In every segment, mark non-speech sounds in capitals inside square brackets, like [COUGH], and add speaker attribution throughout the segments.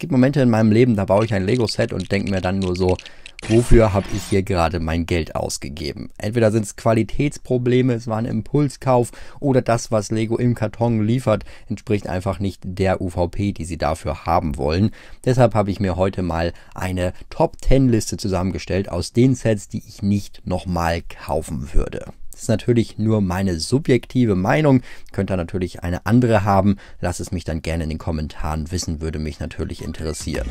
Speaker 1: gibt Momente in meinem Leben, da baue ich ein Lego-Set und denke mir dann nur so, wofür habe ich hier gerade mein Geld ausgegeben? Entweder sind es Qualitätsprobleme, es war ein Impulskauf oder das, was Lego im Karton liefert, entspricht einfach nicht der UVP, die sie dafür haben wollen. Deshalb habe ich mir heute mal eine Top 10 Liste zusammengestellt aus den Sets, die ich nicht nochmal kaufen würde ist natürlich nur meine subjektive Meinung. Könnt ihr natürlich eine andere haben. Lasst es mich dann gerne in den Kommentaren wissen, würde mich natürlich interessieren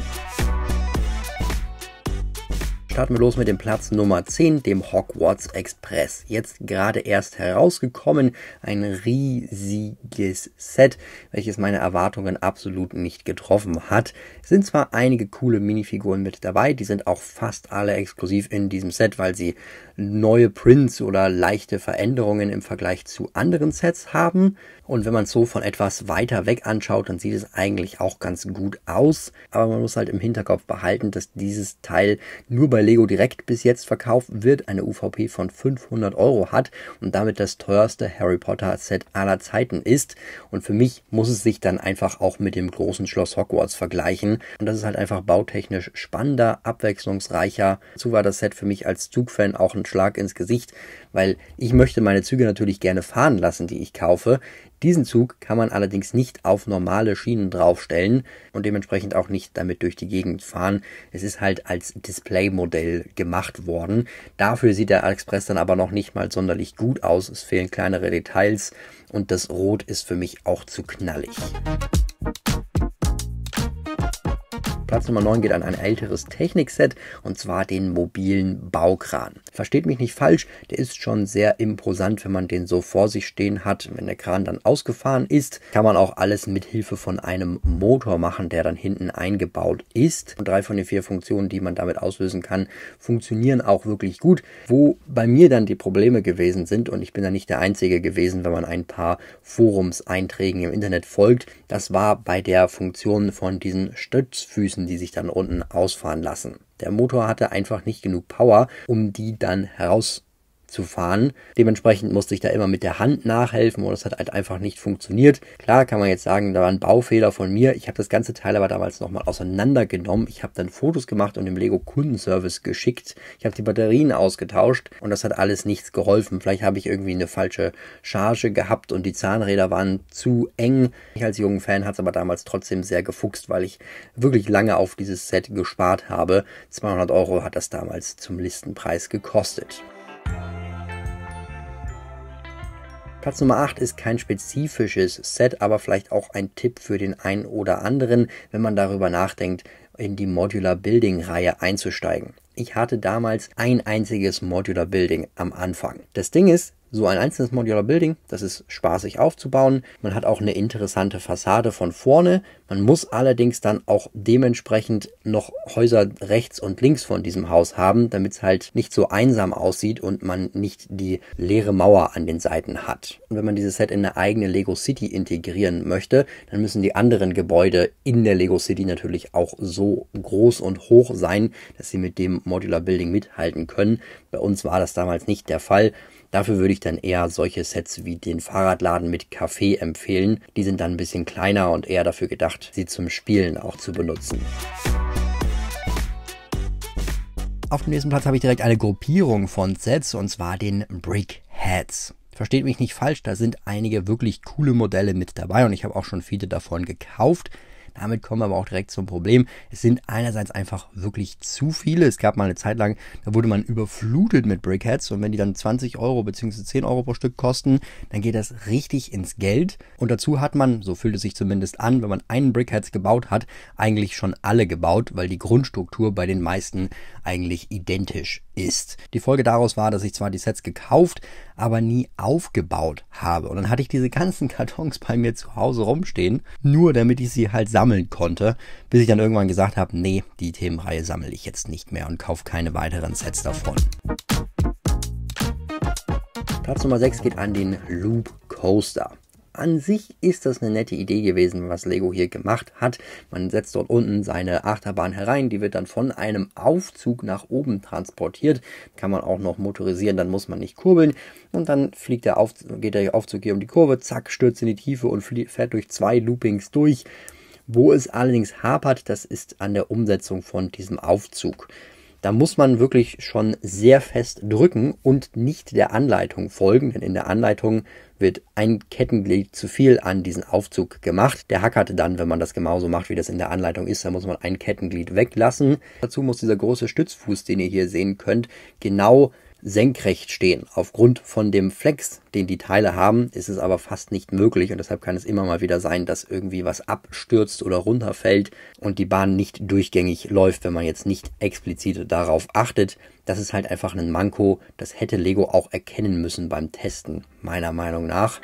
Speaker 1: starten wir los mit dem Platz Nummer 10, dem Hogwarts Express. Jetzt gerade erst herausgekommen, ein riesiges Set, welches meine Erwartungen absolut nicht getroffen hat. Es sind zwar einige coole Minifiguren mit dabei, die sind auch fast alle exklusiv in diesem Set, weil sie neue Prints oder leichte Veränderungen im Vergleich zu anderen Sets haben. Und wenn man es so von etwas weiter weg anschaut, dann sieht es eigentlich auch ganz gut aus. Aber man muss halt im Hinterkopf behalten, dass dieses Teil nur bei Lego direkt bis jetzt verkauft wird, eine UVP von 500 Euro hat und damit das teuerste Harry Potter Set aller Zeiten ist. Und für mich muss es sich dann einfach auch mit dem großen Schloss Hogwarts vergleichen. Und das ist halt einfach bautechnisch spannender, abwechslungsreicher. Dazu war das Set für mich als Zugfan auch ein Schlag ins Gesicht, weil ich möchte meine Züge natürlich gerne fahren lassen, die ich kaufe. Diesen Zug kann man allerdings nicht auf normale Schienen draufstellen und dementsprechend auch nicht damit durch die Gegend fahren. Es ist halt als Displaymodell gemacht worden. Dafür sieht der Express dann aber noch nicht mal sonderlich gut aus. Es fehlen kleinere Details und das Rot ist für mich auch zu knallig. Platz Nummer 9 geht an ein älteres Technikset und zwar den mobilen Baukran. Versteht mich nicht falsch, der ist schon sehr imposant, wenn man den so vor sich stehen hat. Wenn der Kran dann ausgefahren ist, kann man auch alles mit Hilfe von einem Motor machen, der dann hinten eingebaut ist. Und drei von den vier Funktionen, die man damit auslösen kann, funktionieren auch wirklich gut. Wo bei mir dann die Probleme gewesen sind und ich bin da nicht der Einzige gewesen, wenn man ein paar Forumseinträgen im Internet folgt, das war bei der Funktion von diesen Stützfüßen müssen die sich dann unten ausfahren lassen. Der Motor hatte einfach nicht genug Power, um die dann heraus zu fahren. Dementsprechend musste ich da immer mit der Hand nachhelfen und es hat halt einfach nicht funktioniert. Klar kann man jetzt sagen, da war ein Baufehler von mir. Ich habe das ganze Teil aber damals nochmal auseinandergenommen. Ich habe dann Fotos gemacht und dem Lego Kundenservice geschickt. Ich habe die Batterien ausgetauscht und das hat alles nichts geholfen. Vielleicht habe ich irgendwie eine falsche Charge gehabt und die Zahnräder waren zu eng. Ich als jungen Fan hat es aber damals trotzdem sehr gefuchst, weil ich wirklich lange auf dieses Set gespart habe. 200 Euro hat das damals zum Listenpreis gekostet. Platz Nummer 8 ist kein spezifisches Set, aber vielleicht auch ein Tipp für den einen oder anderen, wenn man darüber nachdenkt, in die Modular Building Reihe einzusteigen. Ich hatte damals ein einziges Modular Building am Anfang. Das Ding ist, so ein einzelnes Modular Building, das ist spaßig aufzubauen. Man hat auch eine interessante Fassade von vorne. Man muss allerdings dann auch dementsprechend noch Häuser rechts und links von diesem Haus haben, damit es halt nicht so einsam aussieht und man nicht die leere Mauer an den Seiten hat. Und wenn man dieses Set in eine eigene Lego City integrieren möchte, dann müssen die anderen Gebäude in der Lego City natürlich auch so groß und hoch sein, dass sie mit dem Modular Building mithalten können. Bei uns war das damals nicht der Fall. Dafür würde ich dann eher solche Sets wie den Fahrradladen mit Kaffee empfehlen. Die sind dann ein bisschen kleiner und eher dafür gedacht, sie zum Spielen auch zu benutzen. Auf dem nächsten Platz habe ich direkt eine Gruppierung von Sets und zwar den Brickheads. Versteht mich nicht falsch, da sind einige wirklich coole Modelle mit dabei und ich habe auch schon viele davon gekauft. Damit kommen wir aber auch direkt zum Problem. Es sind einerseits einfach wirklich zu viele. Es gab mal eine Zeit lang, da wurde man überflutet mit Brickheads und wenn die dann 20 Euro bzw. 10 Euro pro Stück kosten, dann geht das richtig ins Geld. Und dazu hat man, so fühlt es sich zumindest an, wenn man einen Brickheads gebaut hat, eigentlich schon alle gebaut, weil die Grundstruktur bei den meisten eigentlich identisch ist. Die Folge daraus war, dass ich zwar die Sets gekauft, aber nie aufgebaut habe. Und dann hatte ich diese ganzen [LAUGHS] Kartons bei mir zu Hause rumstehen, nur damit ich sie halt sammeln konnte, bis ich dann irgendwann gesagt habe, nee, die Themenreihe sammle ich jetzt nicht mehr und kaufe keine weiteren Sets davon. Platz Nummer 6 geht an den Loop Coaster an sich ist das eine nette Idee gewesen, was Lego hier gemacht hat. Man setzt dort unten seine Achterbahn herein, die wird dann von einem Aufzug nach oben transportiert. Kann man auch noch motorisieren, dann muss man nicht kurbeln. Und dann fliegt der Auf geht der Aufzug hier um die Kurve, zack, stürzt in die Tiefe und fährt durch zwei Loopings durch. Wo es allerdings hapert, das ist an der Umsetzung von diesem Aufzug. Da muss man wirklich schon sehr fest drücken und nicht der Anleitung folgen, denn in der Anleitung wird ein Kettenglied zu viel an diesen Aufzug gemacht. Der hackert dann, wenn man das genauso macht, wie das in der Anleitung ist. Da muss man ein Kettenglied weglassen. Dazu muss dieser große Stützfuß, den ihr hier sehen könnt, genau senkrecht stehen. Aufgrund von dem Flex, den die Teile haben, ist es aber fast nicht möglich und deshalb kann es immer mal wieder sein, dass irgendwie was abstürzt oder runterfällt und die Bahn nicht durchgängig läuft, wenn man jetzt nicht explizit darauf achtet. Das ist halt einfach ein Manko, das hätte Lego auch erkennen müssen beim Testen, meiner Meinung nach.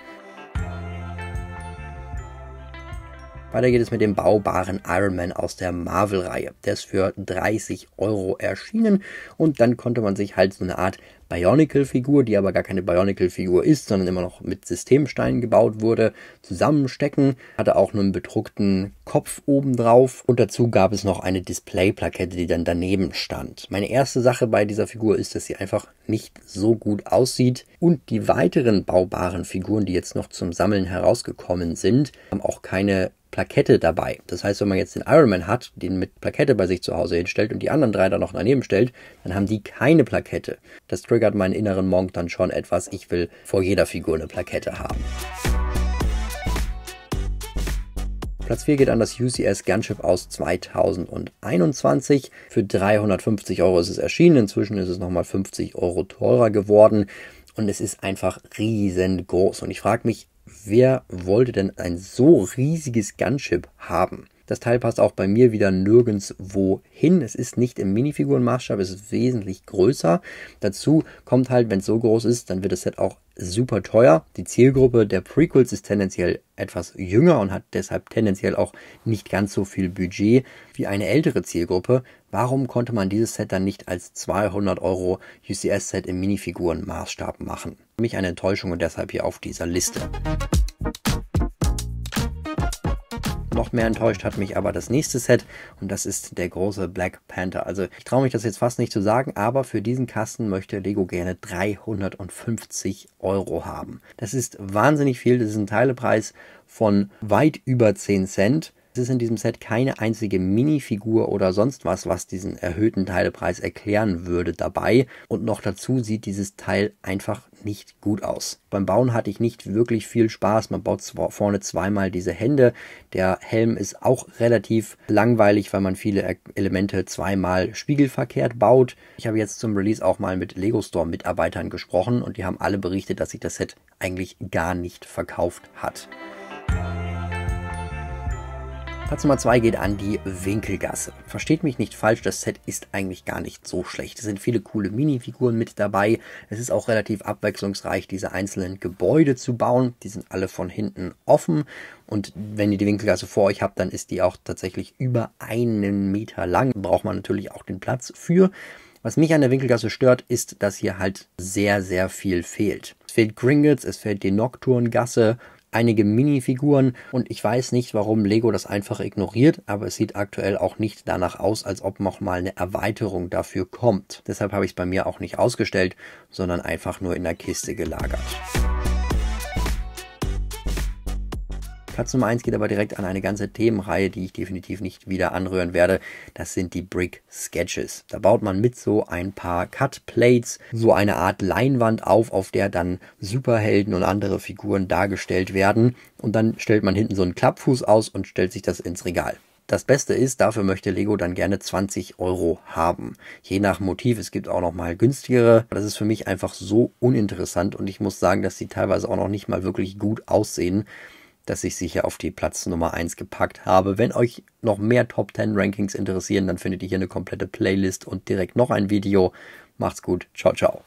Speaker 1: Weiter geht es mit dem baubaren Iron Man aus der Marvel-Reihe. Der ist für 30 Euro erschienen und dann konnte man sich halt so eine Art Bionicle-Figur, die aber gar keine Bionicle-Figur ist, sondern immer noch mit Systemsteinen gebaut wurde, zusammenstecken. Hatte auch einen bedruckten Kopf obendrauf und dazu gab es noch eine Display-Plakette, die dann daneben stand. Meine erste Sache bei dieser Figur ist, dass sie einfach nicht so gut aussieht und die weiteren baubaren Figuren, die jetzt noch zum Sammeln herausgekommen sind, haben auch keine Plakette dabei. Das heißt, wenn man jetzt den Ironman hat, den mit Plakette bei sich zu Hause hinstellt und die anderen drei dann noch daneben stellt, dann haben die keine Plakette. Das triggert meinen inneren Monk dann schon etwas. Ich will vor jeder Figur eine Plakette haben. Platz 4 geht an das UCS Gunship aus 2021. Für 350 Euro ist es erschienen. Inzwischen ist es nochmal 50 Euro teurer geworden. Und es ist einfach riesengroß. Und ich frage mich, wer wollte denn ein so riesiges Gunship haben? Das Teil passt auch bei mir wieder nirgends wohin. Es ist nicht im Minifigurenmaßstab, es ist wesentlich größer. Dazu kommt halt, wenn es so groß ist, dann wird das Set auch super teuer. Die Zielgruppe der Prequels ist tendenziell etwas jünger und hat deshalb tendenziell auch nicht ganz so viel Budget wie eine ältere Zielgruppe. Warum konnte man dieses Set dann nicht als 200 Euro UCS-Set im Minifiguren-Maßstab machen? Mich eine Enttäuschung und deshalb hier auf dieser Liste. Noch mehr enttäuscht hat mich aber das nächste Set und das ist der große Black Panther. Also ich traue mich das jetzt fast nicht zu sagen, aber für diesen Kasten möchte Lego gerne 350 Euro haben. Das ist wahnsinnig viel, das ist ein Teilepreis von weit über 10 Cent. Es ist in diesem Set keine einzige Minifigur oder sonst was, was diesen erhöhten Teilepreis erklären würde dabei. Und noch dazu sieht dieses Teil einfach nicht gut aus. Beim Bauen hatte ich nicht wirklich viel Spaß. Man baut vorne zweimal diese Hände. Der Helm ist auch relativ langweilig, weil man viele Elemente zweimal spiegelverkehrt baut. Ich habe jetzt zum Release auch mal mit Lego Store Mitarbeitern gesprochen und die haben alle berichtet, dass sich das Set eigentlich gar nicht verkauft hat. Platz Nummer 2 geht an die Winkelgasse. Versteht mich nicht falsch, das Set ist eigentlich gar nicht so schlecht. Es sind viele coole Minifiguren mit dabei. Es ist auch relativ abwechslungsreich, diese einzelnen Gebäude zu bauen. Die sind alle von hinten offen. Und wenn ihr die Winkelgasse vor euch habt, dann ist die auch tatsächlich über einen Meter lang. Braucht man natürlich auch den Platz für. Was mich an der Winkelgasse stört, ist, dass hier halt sehr, sehr viel fehlt. Es fehlt Gringotts, es fehlt die Nocturngasse einige Minifiguren und ich weiß nicht, warum Lego das einfach ignoriert, aber es sieht aktuell auch nicht danach aus, als ob noch mal eine Erweiterung dafür kommt. Deshalb habe ich es bei mir auch nicht ausgestellt, sondern einfach nur in der Kiste gelagert. Platz Nummer 1 geht aber direkt an eine ganze Themenreihe, die ich definitiv nicht wieder anrühren werde. Das sind die Brick Sketches. Da baut man mit so ein paar Cut Plates so eine Art Leinwand auf, auf der dann Superhelden und andere Figuren dargestellt werden. Und dann stellt man hinten so einen Klappfuß aus und stellt sich das ins Regal. Das Beste ist, dafür möchte Lego dann gerne 20 Euro haben. Je nach Motiv, es gibt auch noch mal günstigere. Das ist für mich einfach so uninteressant und ich muss sagen, dass die teilweise auch noch nicht mal wirklich gut aussehen dass ich sicher auf die Platz Nummer 1 gepackt habe. Wenn euch noch mehr Top 10 Rankings interessieren, dann findet ihr hier eine komplette Playlist und direkt noch ein Video. Macht's gut. Ciao, ciao.